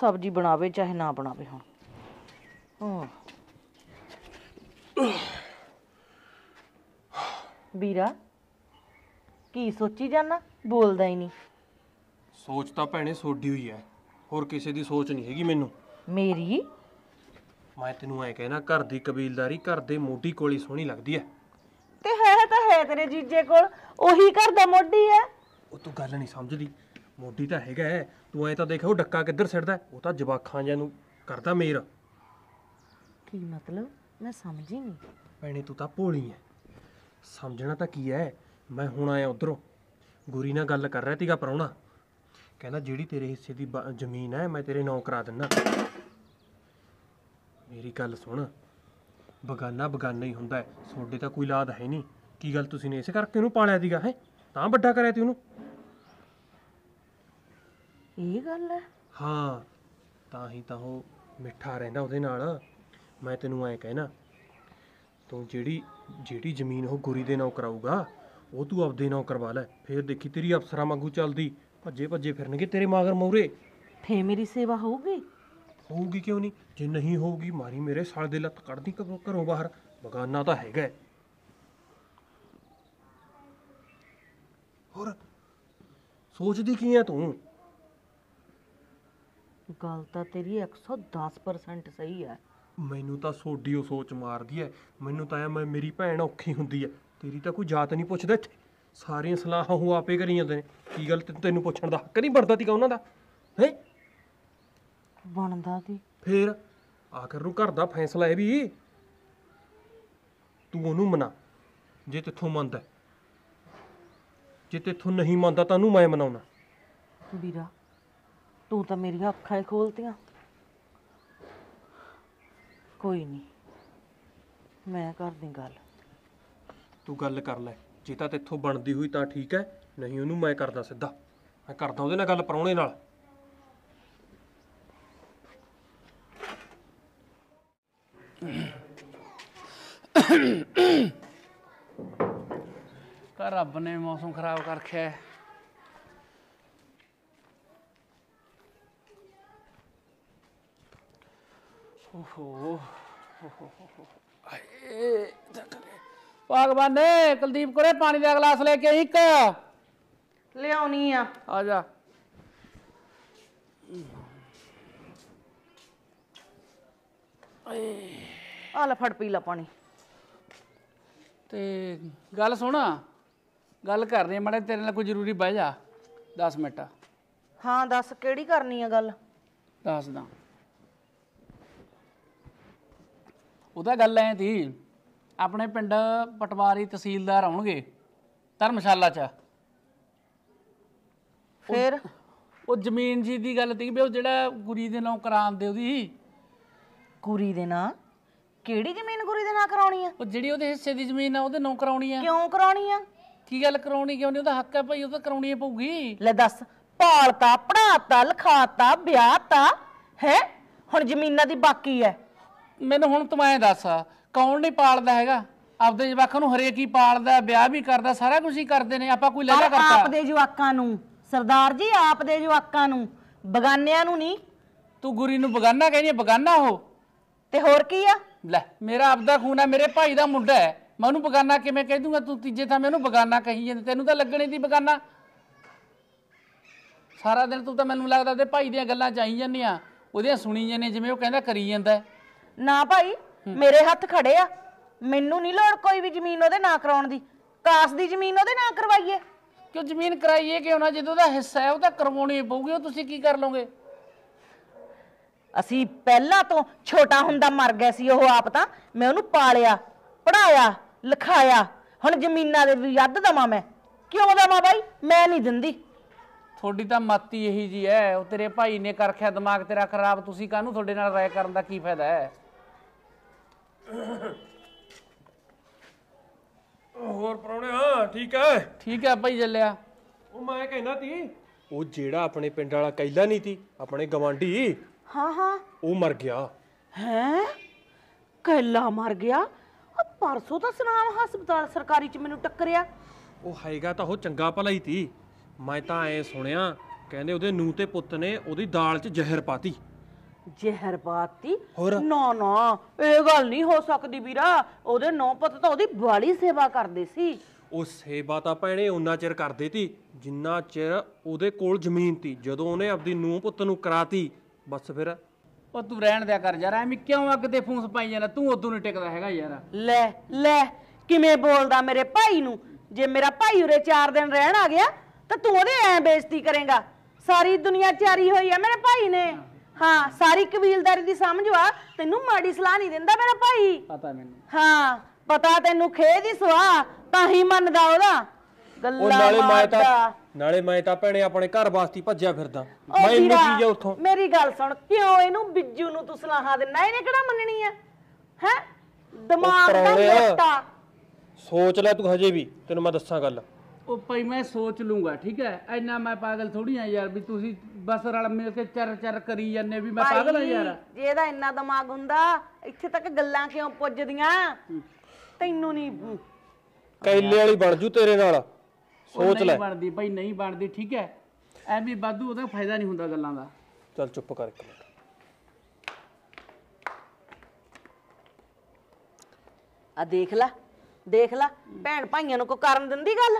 ਸਬਜ਼ੀ ਬਣਾਵੇ ਚਾਹੇ ਨਾ ਬਣਾਵੇ ਹੁਣ ਵੀਰਾ ਕੀ ਸੋਚੀ ਜਾਣਾ ਬੋਲਦਾ ਹੀ ਨਹੀਂ ਸੋਚ ਤਾਂ ਭੈਣੇ ਸੋਢੀ ਹੋਈ ਐ ਹੋਰ ਕਿਸੇ ਦੀ ਸੋਚ ਨਹੀਂ ਹੈਗੀ ਮੈਨੂੰ ਮੇਰੀ ਮੈਂ ਤੈਨੂੰ ਐ ਕਹਿਣਾ ਘਰ ਦੀ ਕਬੀਲਦਾਰੀ ਘਰ ਦੇ ਮੋਢੀ ਕੋਲੀ ਸੋਹਣੀ ਲੱਗਦੀ ਐ ਤੇ ਹੈ ਤਾਂ ਹੈ ਤੇਰੇ ਜੀਜੇ ਕੋਲ ਉਹੀ ਘਰ ਦਾ ਮੋਢੀ ਐ ਉਹ ਤੂੰ ਗੱਲ ਨਹੀਂ ਸਮਝਦੀ ਮੋਢੀ ਤਾਂ ਹੈਗਾ ਐ ਤੂੰ ਐ ਤਾਂ ਦੇਖ ਉਹ ਡੱਕਾ ਕਿੱਧਰ ਸਿੱਟਦਾ ਉਹ ਤਾਂ ਜਵਾਖਾਂ ਜਿਹਾ ਨੂੰ ਕਰਦਾ ਮੇਰ ਕੀ ਮਤਲਬ ਮੈਂ ਸਮਝ ਹੀ ਨਹੀਂ ਭੈਣੇ ਤੂੰ ਤਾਂ ਭੋਲੀ ਐ ਸਮਝਣਾ ਤਾਂ ਕੀ ਐ ਮੈਂ ਹੁਣ ਆਇਆ ਉਧਰੋਂ ਗੁਰੀ ਨਾਲ ਗੱਲ ਕਰ ਰਿਹਾ ਤੀਗਾ ਪਰੌਣਾ ਕਹਿੰਦਾ ਜਿਹੜੀ ਤੇਰੇ ਹਿੱਸੇ ਦੀ ਜ਼ਮੀਨ ਐ ਮੈਂ ਤੇਰੇ ਨਾਂ ਕਰਾ ਦਿੰਨਾ ਮੇਰੀ ਗੱਲ ਸੁਣ ਬਗਾਨਾ ਬਗਾਨਾ ਹੀ ਹੁੰਦਾ ਸੋਡੇ ਤਾਂ ਕੋਈ ਲਾਦ ਹੈ ਨਹੀਂ ਕੀ ਗੱਲ ਤੁਸੀਂ ਨੇ ਇਸੇ ਕਰਕੇ ਉਹਨੂੰ ਪਾਲਿਆ ਦੀਗਾ ਹੈ ਤਾਂ ਵੱਡਾ ਕਰਿਆ ਤੀ ਉਹਨੂੰ ਇਹ ਗੱਲ ਹੈ ਹਾਂ ਤਾਂ ਹੀ ਤਾਂ ਉਹ ਮਿੱਠਾ ਰਹਿੰਦਾ ਉਹਦੇ ਨਾਲ ਮੈਂ ਤੈਨੂੰ ਐ ਕਹਿਣਾ ਤੂੰ ਜਿਹੜੀ ਜਿਹੜੀ ਜ਼ਮੀਨ ਉਹ ਗੁਰੀ ਦੇ ਨਾਂ ਕਰਾਊਗਾ ਉਹ ਤੂੰ ਆਪਦੇ ਨਾਂ ਕਰਵਾ ਲੈ ਫੇਰ ਦੇਖੀ ਤੇਰੀ ਅਫਸਰਾਂ ਵਾਂਗੂ ਚੱਲਦੀ ਭੱਜੇ ਭੱਜੇ ਫਿਰਨਗੇ ਤੇਰੇ ਮਾਗਰ ਮੌਰੇ ਫੇ ਮੇਰੀ ਸੇਵਾ ਹੋਊਗੀ ਹੋਊਗੀ ਕਿਉਂ ਨਹੀਂ ਜੇ ਨਹੀਂ ਹੋਊਗੀ ਮਾਰੀ ਮੇਰੇ ਸਾਲ ਦੇ ਲੱਤ ਕੱਢਦੀ ਘਰੋਂ- ਬਾਹਰ ਬਗਾਨਾ ਤਾਂ ਹੈਗਾ ਹੋਰ ਸੋਚਦੀ ਕੀ ਐ ਤੂੰ ਗੱਲ ਤਾਂ ਤੇਰੀ 110% ਸਹੀ ਹੈ ਮੈਨੂੰ ਤਾਂ ਸੋਡੀ ਉਹ ਸੋਚ ਮਾਰਦੀ ਐ ਮੈਨੂੰ ਤਾਂ ਐ ਮੈਂ ਮੇਰੀ ਭੈਣ ਔਖੀ ਹੁੰਦੀ ਐ ਤੇਰੀ ਤਾਂ ਕੋਈ ਜਾਤ ਨਹੀਂ ਪੁੱਛਦਾ ਇੱਥੇ ਸਾਰੀਆਂ ਸਲਾਹਾਂ ਉਹ ਆਪੇ ਕਰੀ ਜਾਂਦੇ ਨੇ ਕੀ ਗੱਲ ਤੈਨੂੰ- ਪੁੱਛਣ ਦਾ ਹੱਕ ਨਹੀਂ ਬਣਦਾ ਤੀਗਾ ਉਹਨਾਂ ਦਾ ਹੈ ਬਣਦਾ ਤੀ ਫੇਰ ਆਖਰ ਨੂੰ ਘਰ ਦਾ ਫੈਸਲਾ ਇਹ ਵੀ ਤੂੰ ਉਹਨੂੰ ਮਨਾ ਜੇ ਤੇਥੋਂ ਮੰਨਦਾ ਜੇ ਤੇਥੋਂ ਨਹੀਂ ਮੰਨਦਾ ਤਾਂ ਉਹਨੂੰ ਮੈਂ ਮਨਾਉਣਾ ਵੀਰਾ ਤੂੰ ਤਾਂ ਮੇਰੀਆਂ ਅੱਖਾਂ ਹੀ ਖੋਲਤੀਆਂ ਕੋਈ ਨਹੀਂ ਮੈਂ ਕਰਦੀ ਗੱਲ ਤੂੰ ਗੱਲ ਕਰ ਲੈ ਜੇ ਤਾਂ ਤੇਥੋਂ ਬਣਦੀ ਹੋਈ ਤਾਂ ਠੀਕ ਹੈ ਨਹੀਂ ਉਹਨੂੰ ਮੈਂ ਕਰਦਾ ਸਿੱਧਾ ਮੈਂ ਕਰਦਾ ਉਹਦੇ ਨਾਲ ਗੱਲ ਪਰੌਣੇ ਨਾਲ ਤਾਂ ਰੱਬ ਨੇ ਮੌਸਮ ਖਰਾਬ ਕਰ ਰੱਖਿਆ ਹੈ। ਓਹੋ ਭਗਵਾਨ ਨੇ ਕੁਲਦੀਪ ਕੋਲੇ ਪਾਣੀ ਦਾ ਗਲਾਸ ਲੈ ਕੇ ਇੱਕ ਲਿਆਉਣੀ ਆ ਆ ਜਾ ਏ ਆ ਲੈ ਫੜ ਪੀ ਲੈ ਪਾਣੀ ਤੇ ਗੱਲ ਸੁਣ ਗੱਲ ਕਰਨੀ ਮੜੇ ਤੇਰੇ ਨਾਲ ਕੋਈ ਜ਼ਰੂਰੀ ਬਹਿ ਜਾ 10 ਮਿੰਟ ਹਾਂ ਦੱਸ ਕਿਹੜੀ ਕਰਨੀ ਆ ਗੱਲ ਦੱਸਦਾ ਉਹਦਾ ਗੱਲ ਐ ਤੀ ਆਪਣੇ ਪਿੰਡ ਪਟਵਾਰੀ ਤਹਿਸੀਲਦਾਰ ਆਉਣਗੇ ਧਰਮਸ਼ਾਲਾ 'ਚ ਫਿਰ ਉਹ ਜ਼ਮੀਨ ਜੀ ਦੀ ਗੱਲ ਤੀ ਵੀ ਉਹ ਜਿਹੜਾ ਗੁਰੀ ਦੇ ਨਾਂ ਕਰਾਉਂਦੇ ਉਹਦੀ ਕੁਰੀ ਦੇ ਨਾਂ ਕਿਹੜੀ ਜ਼ਮੀਨ ਕੁਰੀ ਦੇ ਨਾਂ ਕਰਾਉਣੀ ਆ ਉਹ ਜਿਹੜੀ ਉਹਦੇ ਹਿੱਸੇ ਦੀ ਜ਼ਮੀਨ ਆ ਉਹਦੇ ਨਾਂ ਕਰਾਉਣੀ ਆ ਕਿਉਂ ਕਰਾਉਣੀ ਆ ਕੀ ਗੱਲ ਕਰਾਉਣੀ ਕਿਉਂ ਨਹੀਂ ਉਹਦਾ ਹੱਕ ਆ ਭਾਈ ਉਹ ਤਾਂ ਕਰਾਉਣੀ ਪਊਗੀ ਲੈ ਦੱਸ ਪਾਲਤਾ ਪੜਾਤਾ ਲਖਾਤਾ ਵਿਆਹਤਾ ਹੈ ਹੁਣ ਜ਼ਮੀਨਾਂ ਦੀ ਬਾਕੀ ਐ ਮੈਨੂੰ ਹੁਣ ਤੂੰ ਐ ਦੱਸ ਕੌਣ ਨਹੀਂ ਪਾਲਦਾ ਹੈਗਾ ਆਪਦੇ ਜਵਾਕਾਂ ਨੂੰ ਹਰੇਕ ਹੀ ਪਾਲਦਾ ਵਿਆਹ ਵੀ ਕਰਦਾ ਸਾਰਾ ਕੁਝ ਹੀ ਕਰਦੇ ਨੇ ਆਪਾਂ ਕੋਈ ਲੈਣਾ ਕਰਤਾ ਆਪਦੇ ਜਵਾਕਾਂ ਨੂੰ ਸਰਦਾਰ ਜੀ ਆਪਦੇ ਜਵਾਕਾਂ ਨੂੰ ਬਗਾਨਿਆਂ ਨੂੰ ਨਹੀਂ ਤੂੰ ਗੁਰੀ ਨੂੰ ਬਗਾਨਾ ਕਹਿੰਦੀ ਹੈ, ਬਗਾਨਾ ਉਹ ਤੇ ਹੋਰ ਕੀ ਆ ਲੈ ਮੇਰਾ ਆਪਦਾ ਖੂਨ ਹੈ ਮੇਰੇ ਭਾਈ ਦਾ ਮੁੰਡਾ ਹੈ ਮੈਂ ਉਹਨੂੰ ਬਗਾਨਾ ਕਿਵੇਂ ਕਹਿ ਦੂੰਗਾ ਤੂੰ ਤੀਜੇ ਥਾਂ ਮੈਨੂੰ ਬਗਾਨਾ ਕਹੀ ਜਾਂਦੀ ਤੈਨੂੰ ਤਾਂ ਲੱਗਣੀ ਦੀ ਬਗਾਨਾ ਸਾਰਾ ਦਿਨ ਤੂੰ ਤਾਂ ਮੈਨੂੰ ਲੱਗਦਾ ਤੇ ਭਾਈ ਦੀਆਂ ਗੱਲਾਂ ਚਾਹੀ ਜਾਂਦੀਆਂ ਉਹਦੀਆਂ ਸੁਣੀ ਜਾਂਦੀਆਂ ਜਿਵੇਂ ਉਹ ਕਹਿੰਦਾ ਕਰੀ ਜਾਂਦਾ ਨਾ ਭਾਈ ਮੇਰੇ ਹੱਥ ਖੜੇ ਆ ਮੈਨੂੰ ਨਹੀਂ ਲੋੜ ਕੋਈ ਵੀ ਜ਼ਮੀਨ ਉਹਦੇ ਨਾਂ ਕਰਾਉਣ ਦੀ ਕਾਸ ਦੀ ਜ਼ਮੀਨ ਉਹਦੇ ਨਾਂ ਕਰਵਾਈਏ ਕਿਉਂ ਜ਼ਮੀਨ ਕਰਾਈਏ ਕਿ ਉਹਨਾਂ ਜਦੋਂ ਦਾ ਹਿੱਸਾ ਹੈ ਉਹ ਤਾਂ ਕਰਵਾਉਣੀ ਪਊਗੀ ਉਹ ਤੁਸੀਂ ਕੀ ਕਰ ਲਓਗੇ ਅਸੀਂ ਪਹਿਲਾਂ ਤੋਂ ਛੋਟਾ ਹੁੰਦਾ ਮਰ ਗਿਆ ਸੀ ਉਹ ਆਪ ਤਾਂ ਮੈਂ ਉਹਨੂੰ ਪਾਲਿਆ ਪੜਾਇਆ ਲਿਖਾਇਆ ਹੁਣ ਜ਼ਮੀਨਾਂ ਦੇ ਵੀ ਅੱਧ ਦਵਾਂ ਮੈਂ ਕਿਉਂ ਦਵਾਂ ਬਾਈ ਮੈਂ ਨਹੀਂ ਦਿੰਦੀ ਥੋੜੀ ਤਾਂ ਮਾਤੀ ਇਹੀ ਜੀ ਐ ਉਹ ਤੇਰੇ ਭਾਈ ਨੇ ਕਰਖਿਆ ਦਿਮਾਗ ਤੇਰਾ ਖਰਾਬ ਤੁਸੀਂ ਕਾਹਨੂੰ ਤੁਹਾਡੇ ਨਾਲ ਰਾਇ ਕਰਨ ਦਾ ਕੀ ਫਾਇਦਾ ਹੈ ਹੋਰ ਪਰੌਣੇ ਹਾਂ ਠੀਕ ਐ ਠੀਕ ਐ ਭਾਈ ਜੱਲਿਆ ਉਹ ਮੈਂ ਕਹਿੰਦਾ ਤੀ ਉਹ ਜਿਹੜਾ ਆਪਣੇ ਪਿੰਡ ਵਾਲਾ ਕੈਲਾ ਨਹੀਂ ਤੀ ਆਪਣੇ ਗਵਾਂਢੀ ਹਾਂ ਹਾਂ ਉਹ ਮਰ ਗਿਆ ਹੈ ਕੈਲਾ ਮਰ ਗਿਆ ਆ ਪਰਸੋਂ ਤਾਂ ਸਨਾਮ ਹਸਪਤਾਲ ਸਰਕਾਰੀ ਚ ਮੈਨੂੰ ਟੱਕਰਿਆ ਉਹ ਹੈਗਾ ਤਾਂ ਉਹ ਚੰਗਾ ਭਲਾ ਹੀ ਤੀ ਮੈਂ ਤਾਂ ਐ ਸੁਣਿਆ ਕਹਿੰਦੇ ਉਹਦੇ ਨੂੰ ਤੇ ਪੁੱਤ ਨੇ ਉਹਦੀ ਦਾਲ 'ਚ ਜ਼ਹਿਰ ਪਾਤੀ ਜ਼ਹਿਰ ਬਾਤੀ ਨਾ ਨਾ ਇਹ ਗੱਲ ਨਹੀਂ ਹੋ ਸਕਦੀ ਵੀਰਾ ਉਹਦੇ ਨੌ ਪੁੱਤ ਤਾਂ ਉਹਦੀ ਬਾਲੀ ਸੇਵਾ ਕਰਦੇ ਸੀ ਉਹ ਸੇਵਾ ਤਾਂ ਭੈਣੇ ਉਹਨਾਂ ਚਿਰ ਕਰਦੇ ਸੀ ਜਿੰਨਾ ਚਿਰ ਉਹਦੇ ਕੋਲ ਜ਼ਮੀਨ ਸੀ ਜਦੋਂ ਉਹਨੇ ਆਪਦੀ ਨੂੰਹ ਪੁੱਤ ਨੂੰ ਕਰਾਤੀ ਬਸ ਫਿਰ ਉਹ ਤੂੰ ਰਹਿਣ ਦਿਆ ਕਰ ਯਾਰ ਐਵੇਂ ਕਿਉਂ ਅੱਗ ਤੇ ਫੂਸ ਪਾਈ ਜਾਂਦਾ ਤੂੰ ਉਦੋਂ ਨਹੀਂ ਟਿਕਦਾ ਹੈਗਾ ਯਾਰ ਲੈ ਲੈ ਕਿਵੇਂ ਬੋਲਦਾ ਮੇਰੇ ਭਾਈ ਨੂੰ ਜੇ ਮੇਰਾ ਭਾਈ ਉਰੇ 4 ਦਿਨ ਰਹਿਣ ਆ ਗਿਆ ਤਾਂ ਤੂੰ ਉਹਦੇ ਐ ਬੇਇੱਜ਼ਤੀ ਕਰੇਗਾ ਸਾਰੀ ਦੁਨੀਆ ਚਾਰੀ ਹੋਈ ਆ ਮੇਰੇ ਭਾਈ ਨੇ ਹਾਂ ਸਾਰੀ ਕਬੀਲਦਾਰੀ ਦੀ ਸਮਝ ਵਾ ਤੈਨੂੰ ਮਾੜੀ ਸਲਾਹ ਨਹੀਂ ਦਿੰਦਾ ਮੇਰਾ ਭਾਈ ਪਤਾ ਮੈਨੂੰ ਹਾਂ ਪਤਾ ਤੈਨੂੰ ਖੇ ਦੀ ਸਵਾ ਤਾਂ ਹੀ ਮੰਨਦਾ ਉਹਦਾ ਨਾਲੇ ਮੈਂ ਤਾਂ ਨਾਲੇ ਮੈਂ ਤਾਂ ਭੈਣੇ ਆਪਣੇ ਘਰ ਵਾਸਤੇ ਭੱਜਿਆ ਫਿਰਦਾ ਮੈਂ ਇਹਨੂੰ ਕੀ ਜਾ ਉੱਥੋਂ ਮੇਰੀ ਗੱਲ ਸੁਣ ਕਿਉਂ ਇਹਨੂੰ ਬਿੱਜੂ ਨੂੰ ਤੂੰ ਸਲਾਹਾਂ ਦਿੰਦਾ ਇਹਨੇ ਕਿਹੜਾ ਮੰਨਣੀ ਆ ਹੈ ਦਿਮਾਗ ਦਾ ਲੱਟਾ ਮੋਟਾ ਸੋਚ ਲੈ ਤੂੰ ਹਜੇ ਵੀ ਤੈਨੂੰ ਮੈਂ ਦੱਸਾਂ ਗੱਲ ਉਹ ਭਾਈ ਮੈਂ ਸੋਚ ਲੂੰਗਾ ਠੀਕ ਹੈ ਐਨਾ ਮੈਂ ਪਾਗਲ ਥੋੜੀ ਆ ਯਾਰ ਵੀ ਤੁਸੀਂ ਬਸ ਰਲ ਮਿਲ ਕੇ ਚਰ ਚਰ ਕਰੀ ਜਾਂਦੇ ਵੀ ਮੈਂ ਪਾਗਲ ਆ ਯਾਰ ਜੇ ਇਹਦਾ ਇੰਨਾ ਦਿਮਾਗ ਹੁੰਦਾ ਇੱਥੇ ਤੱਕ ਗੱਲਾਂ ਕਿਉਂ ਪੁੱਜਦੀਆਂ ਤੈਨੂੰ ਨਹੀਂ ਕੈਲੇ ਵਾਲੀ ਬਣ ਜੂ ਤੇਰੇ ਨਾਲ ਸੋਚ ਲੈ ਨਹੀਂ ਬਣਦੀ ਭਾਈ ਨਹੀਂ ਬਣਦੀ ਠੀਕ ਹੈ ਐਵੇਂ ਬਾਦੂ ਉਹਦਾ ਫਾਇਦਾ ਨਹੀਂ ਹੁੰਦਾ ਗੱਲਾਂ ਦਾ ਚੱਲ ਚੁੱਪ ਕਰ ਇੱਕ ਮਿੰਟ ਆ ਦੇਖ ਲੈ ਦੇਖ ਲੈ ਭੈਣ ਭਾਈਆਂ ਨੂੰ ਕੋ ਕਰਨ ਦਿੰਦੀ ਗੱਲ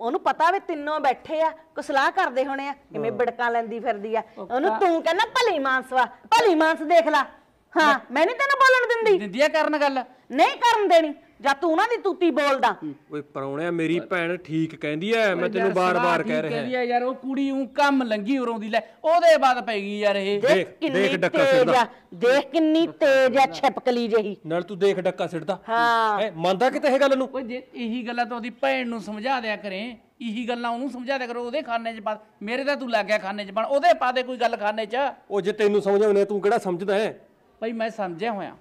ਉਹਨੂੰ ਪਤਾ ਵੀ ਤਿੰਨੋਂ ਬੈਠੇ ਆ ਕੋ ਸਲਾਹ ਕਰਦੇ ਹੋਣੇ ਆ ਕਿਵੇਂ ਬੜਕਾਂ ਲੈਂਦੀ ਫਿਰਦੀ ਆ ਉਹਨੂੰ ਤੂੰ ਕਹਿੰਦਾ ਭਲੀ ਮਾਨਸਵਾ ਭਲੀ ਮਾਨਸ ਦੇਖ ਲੈ ਹਾਂ ਮੈਂ ਨਹੀਂ ਤੈਨੂੰ ਬੋਲਣ ਦਿੰਦੀ ਦਿੰਦੀ ਆ ਕਰਨ ਗੱਲ ਨਹੀਂ ਕਰਨ ਦੇਣੀ ਜਾਂ ਤੂੰ ਉਹਨਾਂ ਦੀ ਤੂਤੀ ਬੋਲਦਾ ਓਏ ਪਰੌਣਿਆ ਮੇਰੀ ਭੈਣ ਠੀਕ ਕਹਿੰਦੀ ਐ ਮੈਂ ਤੈਨੂੰ ਬਾਰ-ਬਾਰ ਕਹਿ ਰਿਹਾ ਕਹਿੰਦੀ ਐ ਯਾਰ ਉਹ ਕੁੜੀ ਉਂ ਕੰਮ ਲੰਗੀ ਉਰੋਂ ਦੀ ਲੈ ਉਹਦੇ ਬਾਅਦ ਪੈ ਗਈ ਯਾਰ ਇਹ ਦੇਖ ਕਿੰਨੀ ਤੇਜ਼ ਆ ਦੇਖ ਕਿੰਨੀ ਤੇਜ਼ ਆ ਛਿਪਕਲੀ ਜਹੀ ਨਾਲ ਤੂੰ ਦੇਖ ਡੱਕਾ ਸਿੱਟਦਾ ਐ ਮੰਨਦਾ ਕਿਤੇ ਇਹ ਗੱਲ ਨੂੰ ਓਏ ਜੇ ਇਹੀ ਗੱਲਾਂ ਤਾਂ ਉਹਦੀ ਭੈਣ ਨੂੰ ਸਮਝਾ ਦਿਆ ਕਰੇ ਇਹੀ ਗੱਲਾਂ ਉਹਨੂੰ ਸਮਝਾ ਦਿਆ ਕਰੋ ਉਹਦੇ ਖਾਨੇ 'ਚ ਪਾ ਮੇਰੇ ਤਾਂ ਤੂੰ ਲੱਗ ਗਿਆ ਖਾਨੇ 'ਚ ਪਾ ਉਹਦੇ ਪਾ ਦੇ ਕੋਈ ਗੱਲ ਖਾਨੇ 'ਚ ਉਹ ਜੇ ਤੈਨੂੰ ਸਮਝਾਉਣੇ ਤੂੰ ਕਿਹੜਾ ਸਮਝਦਾ ਹੈ ਭਾਈ ਮੈਂ ਸਮਝਿਆ ਹੋਇਆ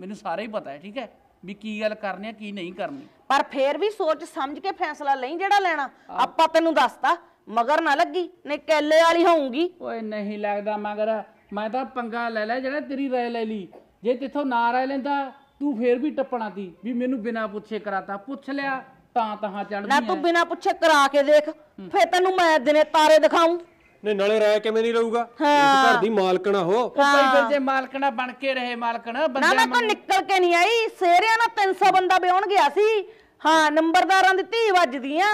ਮੈਨੂੰ ਸਾਰਾ ਹੀ ਪਤਾ ਹੈ ਠੀਕ ਹੈ ਵੀ ਕੀ ਗੱਲ ਕਰਨੀ ਆ ਕੀ ਨਹੀਂ ਕਰਨੀ ਪਰ ਫੇਰ ਵੀ ਸੋਚ ਸਮਝ ਕੇ ਫੈਸਲਾ ਲਈ ਜਿਹੜਾ ਲੈਣਾ ਆਪਾਂ ਤੈਨੂੰ ਦੱਸਤਾ ਮਗਰ ਨਾ ਲੱਗੀ ਨੇ ਕੈਲੇ ਵਾਲੀ ਹੋਊਗੀ ਓਏ ਨਹੀਂ ਲੱਗਦਾ ਮਗਰ ਮੈਂ ਤਾਂ ਪੰਗਾ ਲੈ ਲੈ ਜਿਹੜਾ ਤੇਰੀ ਰਾਏ ਲੈ ਲਈ ਜੇ ਤੇਥੋਂ ਨਾ ਰਾਏ ਲੈਂਦਾ ਤੂੰ ਫੇਰ ਵੀ ਟੱਪਣਾ ਤੀ ਵੀ ਮੈਨੂੰ ਬਿਨਾ ਪੁੱਛੇ ਕਰਾਤਾ ਪੁੱਛ ਲਿਆ ਤਾਂ ਤਾਂ ਚੜ੍ਹਦੀ ਨਾ ਤੂੰ ਬਿਨਾ ਪੁੱਛੇ ਕਰਾ ਕੇ ਦੇਖ ਫੇਰ ਤੈਨੂੰ ਮੈਂ ਦਿਨੇ ਤਾਰੇ ਦਿਖਾਉਂ ਨੇ ਨਾਲੇ ਰਾਇ ਕਿਵੇਂ ਨਹੀਂ ਰਹੂਗਾ ਇਸ ਘਰ ਦੀ ਮਾਲਕਣਾ ਹੋ ਭਾਈ ਫਿਰ ਜੇ ਮਾਲਕਣਾ ਬਣ ਕੇ ਰਹੇ ਮਾਲਕਣਾ ਨਾ ਮੈਂ ਤਾਂ ਨਿਕਲ ਕੇ ਨਹੀਂ ਆਈ ਸੇਰਿਆਂ ਨਾਲ 300 ਬੰਦਾ ਵਿਆਹਣ ਗਿਆ ਸੀ ਹਾਂ ਨੰਬਰਦਾਰਾਂ ਦੀ ਧੀ ਵੱਜਦੀਆਂ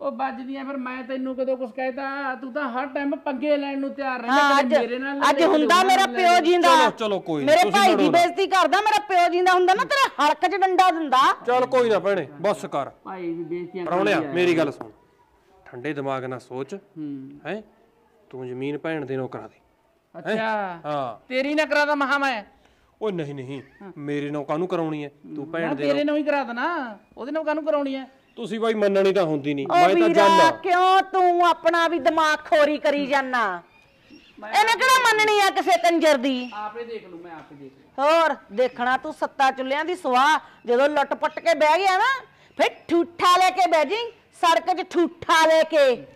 ਉਹ ਵੱਜਦੀਆਂ ਫਿਰ ਮੈਂ ਤੈਨੂੰ ਕਦੋਂ ਕੁਝ ਕਹਿਤਾ ਤੂੰ ਤਾਂ ਹਰ ਟਾਈਮ ਪੰਗੇ ਲੈਣ ਨੂੰ ਤਿਆਰ ਰਹਿੰਦਾ ਮੇਰੇ ਨਾਲ ਅੱਜ ਹੁੰਦਾ ਮੇਰਾ ਪਿਓ ਜਿੰਦਾ ਚਲੋ ਚਲੋ ਕੋਈ ਮੇਰੇ ਭਾਈ ਦੀ ਬੇਇੱਜ਼ਤੀ ਕਰਦਾ ਮੇਰਾ ਪਿਓ ਜਿੰਦਾ ਹੁੰਦਾ ਨਾ ਤੇਰੇ ਹਲਕ 'ਚ ਡੰਡਾ ਦਿੰਦਾ ਚਲ ਕੋਈ ਨਾ ਭੈਣੇ ਬਸ ਕਰ ਭਾਈ ਦੀ ਬੇਇੱਜ਼ਤੀ ਪਰੌਣਿਆ ਮੇਰੀ ਗੱਲ ਸੁਣ ਠੰਡੇ ਦਿਮਾਗ ਨਾਲ ਸੋਚ ਹੈ ਤੂੰ ਜ਼ਮੀਨ ਭੈਣ ਦੇ ਨੌਕਰਾਂ ਦੀ ਅੱਛਾ ਹਾਂ ਤੇਰੀ ਨਾ ਦਾ ਮਹਾ ਮੈਂ ਓਏ ਨਹੀਂ ਨਹੀਂ ਮੇਰੇ ਨੌਕਾ ਨੂੰ ਕਰਾਉਣੀ ਐ ਤੂੰ ਭੈਣ ਦੇ ਤੇਰੇ ਨਾਲ ਹੀ ਕਰਾ ਦੇਣਾ ਉਹਦੇ ਨਾਲ ਨੂੰ ਕਰਾਉਣੀ ਐ ਤੁਸੀਂ ਬਾਈ ਮੰਨਣੀ ਤਾਂ ਹੁੰਦੀ ਨਹੀਂ ਮੈਂ ਤਾਂ ਜਾਣਾ ਕਿਉਂ ਤੂੰ ਆਪਣਾ ਵੀ ਦਿਮਾਗ ਖੋਰੀ ਕਰੀ ਜਾਣਾ ਇਹਨੇ ਕਿਹੜਾ ਮੰਨਣੀ ਆ ਕਿਸੇ ਕੰਜਰ ਦੀ ਆਪੇ ਦੇਖ ਲੂ ਮੈਂ ਆਪੇ ਦੇਖ ਲੂ ਹੋਰ ਦੇਖਣਾ ਤੂੰ ਸੱਤਾ ਚੁੱਲਿਆਂ ਦੀ ਸਵਾ ਜਦੋਂ ਲੁੱਟ ਪੱਟ ਕੇ ਬਹਿ ਗਿਆ ਨਾ ਫਿਰ ਠੂਠਾ ਲੈ ਕੇ ਬਹਿ ਜੀ ਸੜਕ 'ਚ ਠੂਠਾ ਲੈ ਕੇ